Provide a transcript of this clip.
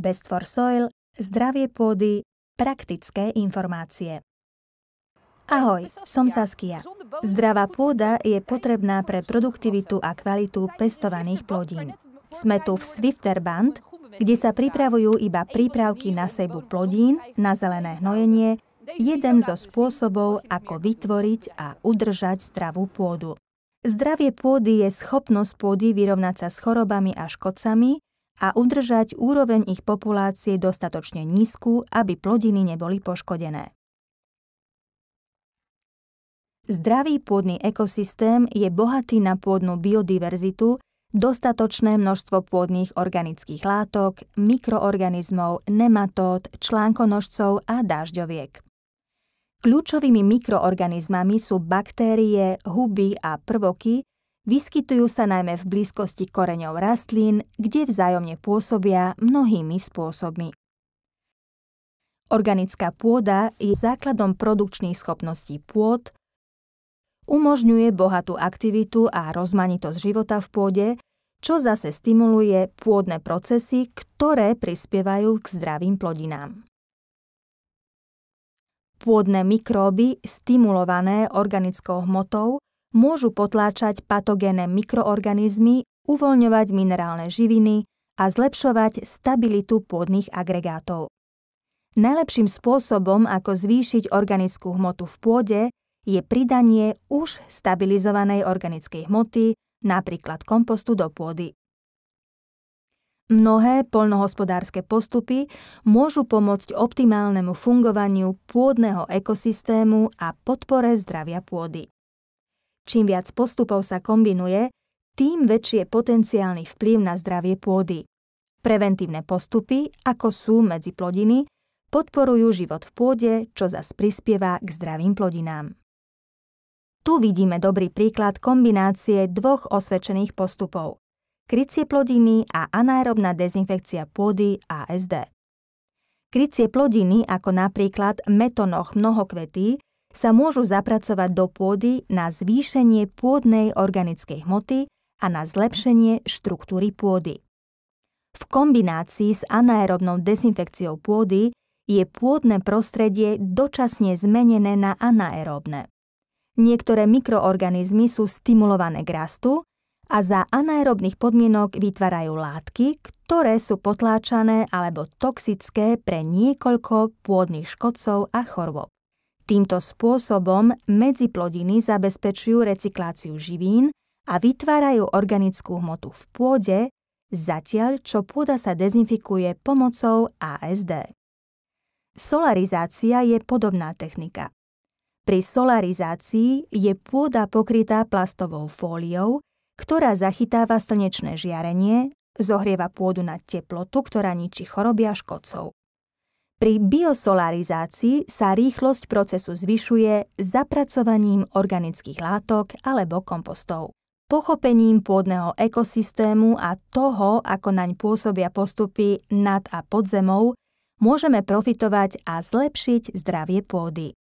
Best for Soil, zdravie pôdy, praktické informácie. Ahoj, som Saskia. Zdravá pôda je potrebná pre produktivitu a kvalitu pestovaných plodín. Sme tu v Swifterband, kde sa pripravujú iba prípravky na sebu plodín, na zelené hnojenie, jeden zo spôsobov, ako vytvoriť a udržať zdravú pôdu. Zdravie pôdy je schopnosť pôdy vyrovnať sa s chorobami a škodcami, a udržať úroveň ich populácie dostatočne nízku, aby plodiny neboli poškodené. Zdravý pôdny ekosystém je bohatý na pôdnu biodiverzitu, dostatočné množstvo pôdnych organických látok, mikroorganizmov, nematód, článkonožcov a dažďoviek. Kľúčovými mikroorganizmami sú baktérie, huby a prvoky, Vyskytujú sa najmä v blízkosti koreňov rastlín, kde vzájomne pôsobia mnohými spôsobmi. Organická pôda je základom produkčných schopností pôd, umožňuje bohatú aktivitu a rozmanitosť života v pôde, čo zase stimuluje pôdne procesy, ktoré prispievajú k zdravým plodinám. Pôdne mikróby stimulované organickou hmotou môžu potláčať patogénne mikroorganizmy, uvoľňovať minerálne živiny a zlepšovať stabilitu pôdnych agregátov. Najlepším spôsobom, ako zvýšiť organickú hmotu v pôde, je pridanie už stabilizovanej organickej hmoty, napríklad kompostu do pôdy. Mnohé poľnohospodárske postupy môžu pomôcť optimálnemu fungovaniu pôdneho ekosystému a podpore zdravia pôdy. Čím viac postupov sa kombinuje, tým väčší je potenciálny vplyv na zdravie pôdy. Preventívne postupy, ako sú medzi plodiny, podporujú život v pôde, čo zas prispieva k zdravým plodinám. Tu vidíme dobrý príklad kombinácie dvoch osvedčených postupov – krycie plodiny a anaerobná dezinfekcia pôdy ASD. Krycie plodiny, ako napríklad metonoch mnohokvetí, sa môžu zapracovať do pôdy na zvýšenie pôdnej organickej hmoty a na zlepšenie štruktúry pôdy. V kombinácii s anaerobnou dezinfekciou pôdy je pôdne prostredie dočasne zmenené na anaerobne. Niektoré mikroorganizmy sú stimulované k rastu a za anaerobných podmienok vytvárajú látky, ktoré sú potláčané alebo toxické pre niekoľko pôdnych škodcov a chorôb. Týmto spôsobom medziplodiny zabezpečujú recykláciu živín a vytvárajú organickú hmotu v pôde, zatiaľ čo pôda sa dezinfikuje pomocou ASD. Solarizácia je podobná technika. Pri solarizácii je pôda pokrytá plastovou fóliou, ktorá zachytáva slnečné žiarenie, zohrieva pôdu na teplotu, ktorá ničí choroby a škodcov. Pri biosolarizácii sa rýchlosť procesu zvyšuje zapracovaním organických látok alebo kompostov. Pochopením pôdneho ekosystému a toho, ako naň pôsobia postupy nad a podzemou, môžeme profitovať a zlepšiť zdravie pôdy.